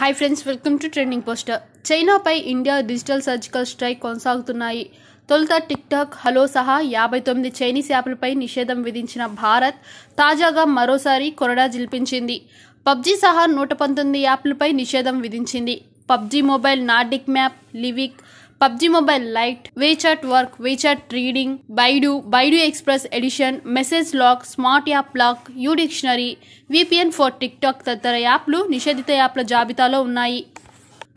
hi friends welcome to trending poster చైనాపై India digital surgical strike కొనసాగుతున్నాయి తొలుత TikTok hello సహా యాభై తొమ్మిది చైనీస్ యాప్లపై నిషేధం విధించిన భారత్ తాజాగా మరోసారి కొరడా జిల్పించింది పబ్జీ సహా నూట పంతొమ్మిది యాప్లపై నిషేధం విధించింది PUBG mobile Nordic map Livik PUBG Mobile Lite, WeChat Work, WeChat Reading, Baidu, Baidu Express Edition, Message Lock, Smart App Lock, Udictionary, VPN for TikTok తదితర యాప్లు నిషేధిత యాప్ల జాబితాలో ఉన్నాయి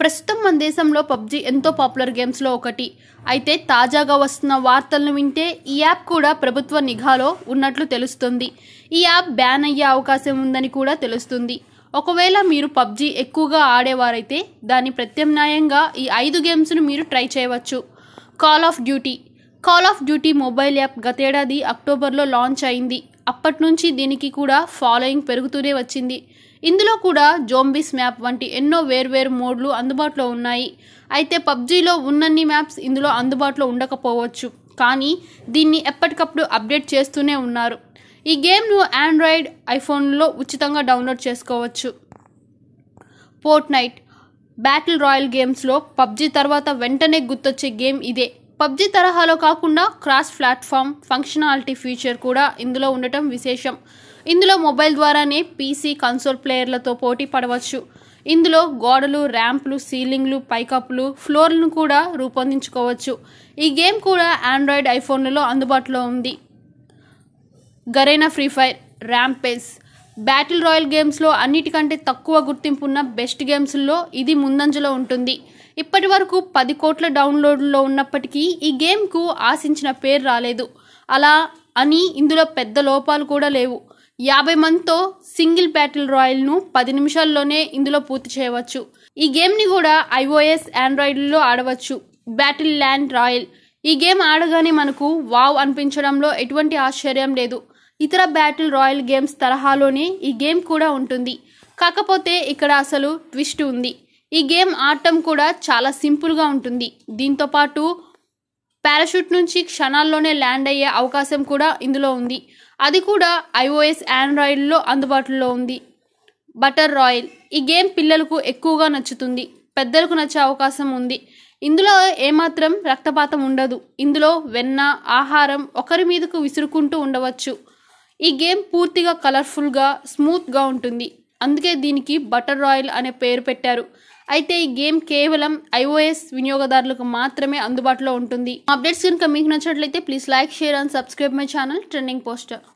ప్రస్తుతం మన దేశంలో పబ్జి ఎంతో పాపులర్ గేమ్స్లో ఒకటి అయితే తాజాగా వస్తున్న వార్తలను వింటే ఈ యాప్ కూడా ప్రభుత్వ నిఘాలో ఉన్నట్లు తెలుస్తుంది ఈ యాప్ బ్యాన్ అయ్యే అవకాశం ఉందని కూడా తెలుస్తుంది ఒకవేళ మీరు పబ్జి ఎక్కువగా ఆడేవారైతే దాని ప్రత్యామ్నాయంగా ఈ ఐదు గేమ్స్ను మీరు ట్రై చేయవచ్చు call of duty call of duty mobile app గతేడాది అక్టోబర్లో లాంచ్ అయింది అప్పటి నుంచి దీనికి కూడా ఫాలోయింగ్ పెరుగుతూనే వచ్చింది ఇందులో కూడా జోంబీస్ మ్యాప్ వంటి ఎన్నో వేర్వేరు మోడ్లు అందుబాటులో ఉన్నాయి అయితే పబ్జీలో ఉన్నన్ని మ్యాప్స్ ఇందులో అందుబాటులో ఉండకపోవచ్చు కానీ దీన్ని ఎప్పటికప్పుడు అప్డేట్ చేస్తూనే ఉన్నారు ఈ గేమ్ను ఆండ్రాయిడ్ ఐఫోన్లో ఉచితంగా డౌన్లోడ్ చేసుకోవచ్చు పోర్ట్ నైట్ బ్యాటిల్ రాయల్ గేమ్స్లో పబ్జి తర్వాత వెంటనే గుర్తొచ్చే గేమ్ ఇదే పబ్జి తరహాలో కాకుండా క్రాస్ ప్లాట్ఫామ్ ఫంక్షనాలిటీ ఫీచర్ కూడా ఇందులో ఉండటం విశేషం ఇందులో మొబైల్ ద్వారానే పీసీ కన్సోల్ ప్లేయర్లతో పోటీ పడవచ్చు ఇందులో గోడలు ర్యాంపులు సీలింగ్లు పైకప్పులు ఫ్లోర్లను కూడా రూపొందించుకోవచ్చు ఈ గేమ్ కూడా ఆండ్రాయిడ్ ఐఫోన్లలో అందుబాటులో ఉంది Garena free fire rampage battle royale గేమ్స్లో అన్నిటికంటే తక్కువ గుర్తింపు ఉన్న బెస్ట్ గేమ్స్లో ఇది ముందంజలో ఉంటుంది ఇప్పటి వరకు పది కోట్ల డౌన్లోడ్లో ఉన్నప్పటికీ ఈ గేమ్కు ఆశించిన పేరు రాలేదు అలా అని ఇందులో పెద్ద లోపాలు కూడా లేవు యాభై మందితో సింగిల్ బ్యాటిల్ రాయల్ను పది నిమిషాల్లోనే ఇందులో పూర్తి చేయవచ్చు ఈ గేమ్ని కూడా ఐఓఎస్ ఆండ్రాయిడ్లో ఆడవచ్చు బ్యాటిల్ ల్యాండ్ రాయల్ ఈ గేమ్ ఆడగానే మనకు వావ్ అనిపించడంలో ఎటువంటి ఆశ్చర్యం లేదు ఇతర బ్యాటిల్ రాయల్ గేమ్స్ తరహాలోనే ఈ గేమ్ కూడా ఉంటుంది కాకపోతే ఇక్కడ అసలు ట్విస్ట్ ఉంది ఈ గేమ్ ఆడటం కూడా చాలా సింపుల్గా ఉంటుంది దీంతోపాటు పారాషూట్ నుంచి క్షణాల్లోనే ల్యాండ్ అయ్యే అవకాశం కూడా ఇందులో ఉంది అది కూడా ఐఓఎస్ ఆండ్రాయిడ్లో అందుబాటులో ఉంది బటర్ రాయల్ ఈ గేమ్ పిల్లలకు ఎక్కువగా నచ్చుతుంది పెద్దలకు నచ్చే అవకాశం ఉంది ఇందులో ఏమాత్రం రక్తపాతం ఉండదు ఇందులో వెన్న ఆహారం ఒకరి మీదకు విసురుకుంటూ ఉండవచ్చు ఈ గేమ్ పూర్తిగా కలర్ఫుల్గా స్మూత్గా ఉంటుంది అందుకే దీనికి బటర్ రాయల్ అనే పేరు పెట్టారు అయితే ఈ గేమ్ కేవలం ఐఓఎస్ వినియోగదారులకు మాత్రమే అందుబాటులో ఉంటుంది అప్డేట్స్ కనుక మీకు నచ్చినట్లయితే please like share and subscribe my channel trending poster